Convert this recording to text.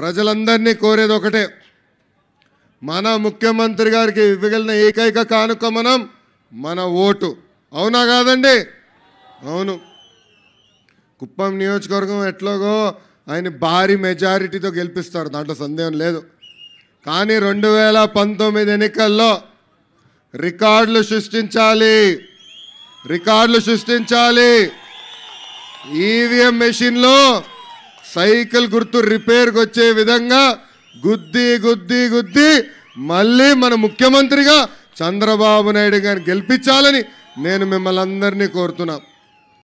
ప్రజలందరినీ కోరేది ఒకటే మన ముఖ్యమంత్రి గారికి ఇవ్వగలిగిన ఏకైక కానుక మనం మన ఓటు అవునా కాదండి అవును కుప్పం నియోజకవర్గం ఎట్లాగో ఆయన భారీ మెజారిటీతో గెలిపిస్తారు దాంట్లో సందేహం లేదు కానీ రెండు వేల పంతొమ్మిది ఎన్నికల్లో రికార్డులు సృష్టించాలి రికార్డులు సృష్టించాలి ఈవీఎం మెషిన్లో సైకిల్ గుర్తు రిపేర్కి వచ్చే విధంగా గుద్ది గుద్ది గుద్ది మళ్ళీ మన ముఖ్యమంత్రిగా చంద్రబాబు నాయుడు గారిని గెలిపించాలని నేను మిమ్మల్ని అందరినీ కోరుతున్నాను